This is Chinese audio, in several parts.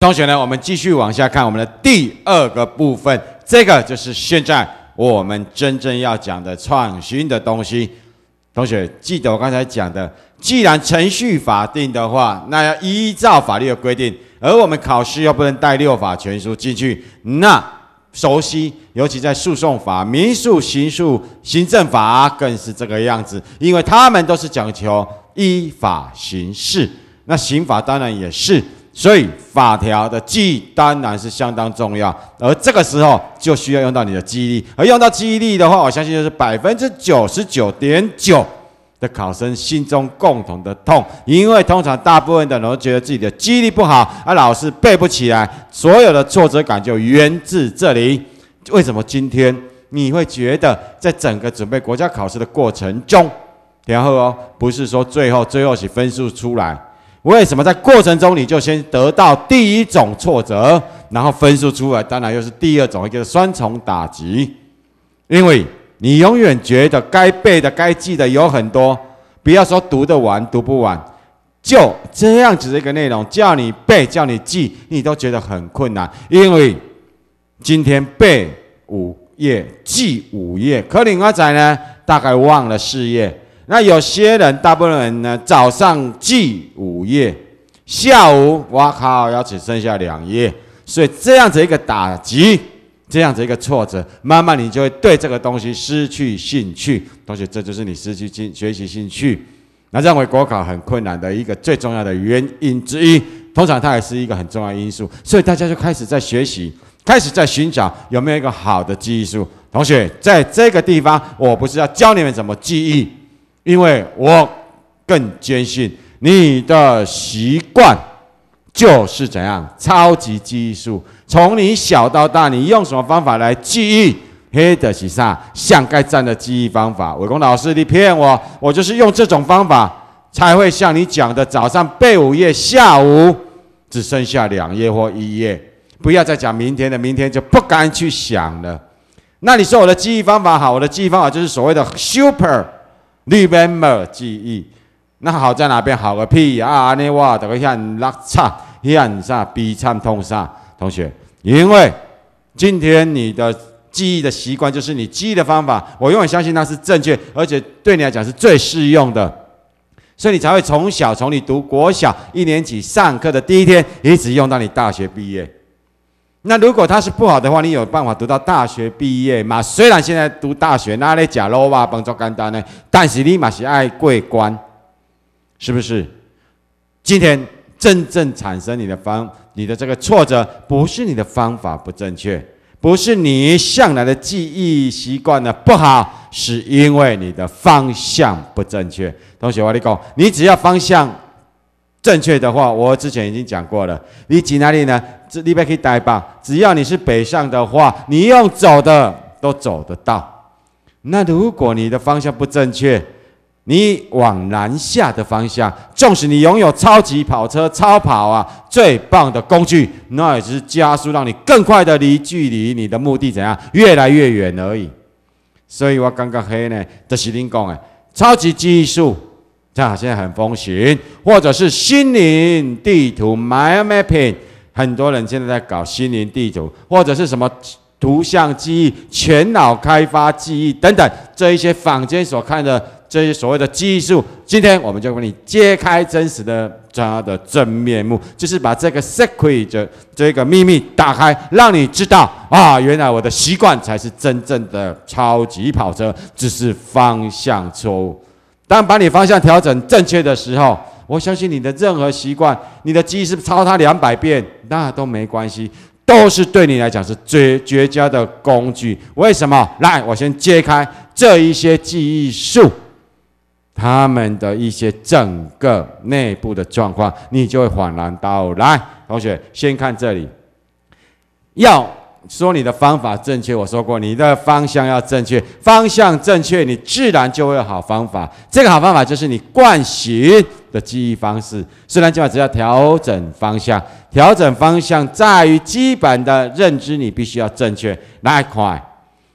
同学呢？我们继续往下看我们的第二个部分，这个就是现在我们真正要讲的创新的东西。同学记得我刚才讲的，既然程序法定的话，那要依照法律的规定。而我们考试又不能带六法全书进去，那熟悉，尤其在诉讼法、民诉、刑诉、行政法，更是这个样子，因为他们都是讲求依法行事。那刑法当然也是。所以法条的记忆当然是相当重要，而这个时候就需要用到你的记忆力。而用到记忆力的话，我相信就是百分之九十九点九的考生心中共同的痛，因为通常大部分的人都觉得自己的记忆力不好，而老是背不起来，所有的挫折感就源自这里。为什么今天你会觉得在整个准备国家考试的过程中，然后哦，不是说最后最后写分数出来？为什么在过程中你就先得到第一种挫折，然后分数出来，当然又是第二种，一个双重打击。因为你永远觉得该背的、该记的有很多，不要说读得完、读不完，就这样子一个内容叫你背、叫你记，你都觉得很困难。因为今天背五页、记五页，可你阿仔呢，大概忘了四页。那有些人，大部分人呢，早上记五页，下午哇靠，要只剩下两页，所以这样子一个打击，这样子一个挫折，慢慢你就会对这个东西失去兴趣。同学，这就是你失去兴学习兴趣。那认为国考很困难的一个最重要的原因之一，通常它也是一个很重要因素。所以大家就开始在学习，开始在寻找有没有一个好的记忆术。同学，在这个地方，我不是要教你们怎么记忆。因为我更坚信你的习惯就是怎样超级记忆术。从你小到大，你用什么方法来记忆？head 向上，像该站的记忆方法。伟公老师，你骗我！我就是用这种方法才会像你讲的，早上背五页，下午只剩下两页或一页。不要再讲明天的，明天就不敢去想了。那你说我的记忆方法好？我的记忆方法就是所谓的 super。Remember 记忆，那好在哪边好个屁啊！你话这个像垃圾，像啥悲惨痛啥？同学，因为今天你的记忆的习惯就是你记忆的方法，我永远相信那是正确，而且对你来讲是最适用的，所以你才会从小从你读国小一年级上课的第一天，一直用到你大学毕业。那如果他是不好的话，你有办法读到大学毕业吗？虽然现在读大学，那里假喽哇，帮做干单呢？但是你嘛是爱贵官，是不是？今天真正产生你的方，你的这个挫折，不是你的方法不正确，不是你向来的记忆习惯的不好，是因为你的方向不正确。同学，我来讲，你只要方向。正确的话，我之前已经讲过了。你挤哪里呢？这礼拜可以呆吧？只要你是北上的话，你用走的都走得到。那如果你的方向不正确，你往南下的方向，纵使你拥有超级跑车、超跑啊，最棒的工具，那也只是加速，让你更快的离距离你的目的怎样越来越远而已。所以我刚刚黑呢，就是您讲的超级技术。现在很风行，或者是心灵地图 （mapping），m 很多人现在在搞心灵地图，或者是什么图像记忆、全脑开发记忆等等，这一些坊间所看的这些所谓的技术，今天我们就为你揭开真实的它的真面目，就是把这个 secret 这这个秘密打开，让你知道啊，原来我的习惯才是真正的超级跑车，只是方向错误。当把你方向调整正确的时候，我相信你的任何习惯，你的记忆是抄它两百遍，那都没关系，都是对你来讲是最绝佳的工具。为什么？来，我先揭开这一些记忆术，他们的一些整个内部的状况，你就会恍然大悟。来，同学，先看这里，要。说你的方法正确，我说过你的方向要正确，方向正确，你自然就会有好方法。这个好方法就是你惯行的记忆方式。虽然今晚只要调整方向，调整方向在于基本的认知，你必须要正确那一块。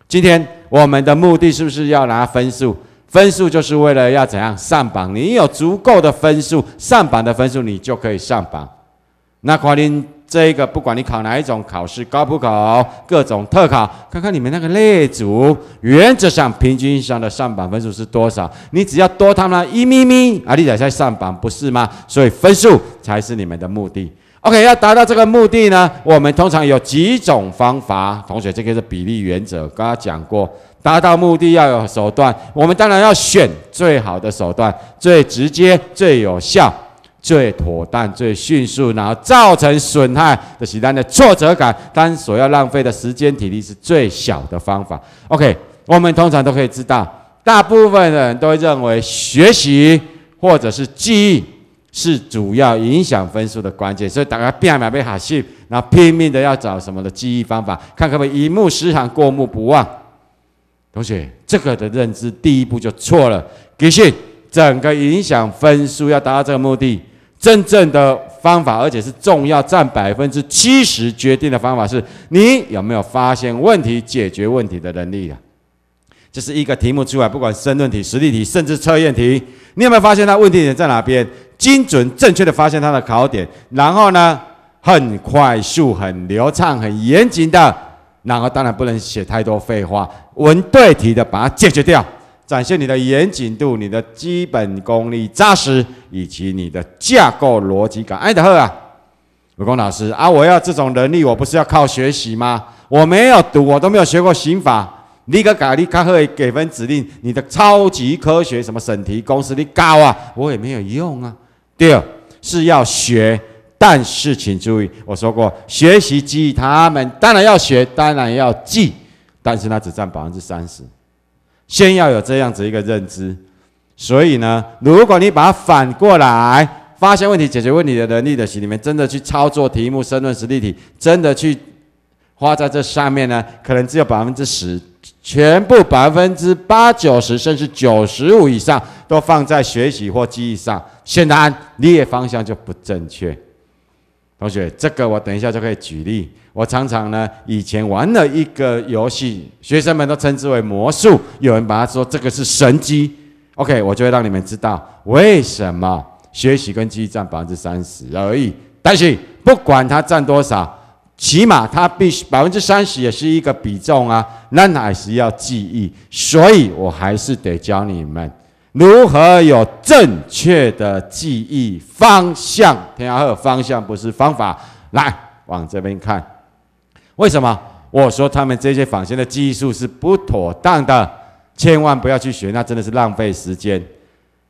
今天我们的目的是不是要拿分数？分数就是为了要怎样上榜？你有足够的分数，上榜的分数你就可以上榜。那考令这一个，不管你考哪一种考试，高普考、各种特考，看看你们那个列组，原则上平均上的上榜分数是多少？你只要多他们一咪咪，阿弟仔才上榜，不是吗？所以分数才是你们的目的。OK，要达到这个目的呢，我们通常有几种方法。同学，这个是比例原则，刚刚讲过，达到目的要有手段，我们当然要选最好的手段，最直接、最有效。最妥当、最迅速，然后造成损害的其他的挫折感，但所要浪费的时间体力是最小的方法。OK，我们通常都可以知道，大部分的人都会认为学习或者是记忆是主要影响分数的关键，所以打家电脑、备哈希，然后拼命的要找什么的记忆方法，看可不可以一目十行、过目不忘。同学，这个的认知第一步就错了。继续，整个影响分数要达到这个目的。真正的方法，而且是重要占百分之七十决定的方法，是你有没有发现问题、解决问题的能力啊？这是一个题目之外，不管是论题、实例题，甚至测验题，你有没有发现它问题点在哪边？精准、正确的发现它的考点，然后呢，很快速、很流畅、很严谨的，然后当然不能写太多废话，文对题的把它解决掉。展现你的严谨度、你的基本功力扎实，以及你的架构逻辑感。爱德赫啊，卢光老师啊，我要这种能力，我不是要靠学习吗？我没有读，我都没有学过刑法。你个改，利开会给分指令，你的超级科学什么审题公司，你高啊，我也没有用啊。第二是要学，但是请注意，我说过，学习记忆他们当然要学，当然要记，但是那只占百分之三十。先要有这样子一个认知，所以呢，如果你把它反过来，发现问题、解决问题的能力的心里面真的去操作题目、申论、实例题，真的去花在这上面呢，可能只有百分之十，全部百分之八九十，甚至九十五以上都放在学习或记忆上，显然，你解方向就不正确。同学，这个我等一下就可以举例。我常常呢，以前玩了一个游戏，学生们都称之为魔术，有人把它说这个是神机。OK，我就会让你们知道为什么学习跟记忆占百分之三十而已。但是不管它占多少，起码它必须百分之三十也是一个比重啊，那还是要记忆。所以我还是得教你们。如何有正确的记忆方向？天涯没有方向，不是方法。来，往这边看。为什么我说他们这些仿生的技术是不妥当的？千万不要去学，那真的是浪费时间。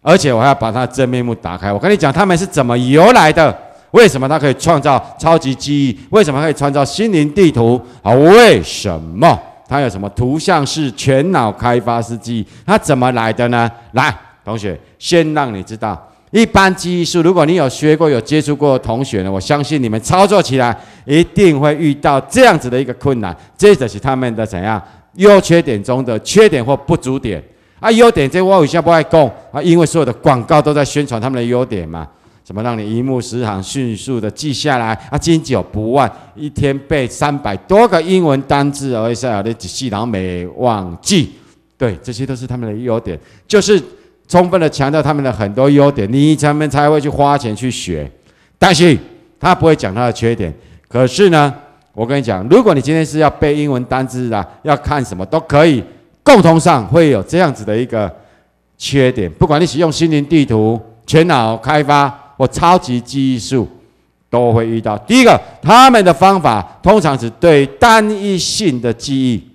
而且我还要把他真面目打开。我跟你讲，他们是怎么由来的？为什么他可以创造超级记忆？为什么可以创造心灵地图？好，为什么？它有什么？图像是全脑开发记忆？它怎么来的呢？来，同学，先让你知道，一般记忆术，如果你有学过、有接触过的同学呢，我相信你们操作起来一定会遇到这样子的一个困难，这就是他们的怎样优缺点中的缺点或不足点啊，优点这我好像不爱讲啊，因为所有的广告都在宣传他们的优点嘛。怎么让你一目十行、迅速的记下来？啊，经久不忘，一天背三百多个英文单字而已。小小的记，然后没忘记。对，这些都是他们的优点，就是充分的强调他们的很多优点，你他们才会去花钱去学。但是他不会讲他的缺点。可是呢，我跟你讲，如果你今天是要背英文单字的，要看什么都可以。共同上会有这样子的一个缺点，不管你使用心灵地图、全脑开发。超级记忆术都会遇到第一个，他们的方法通常是对单一性的记忆。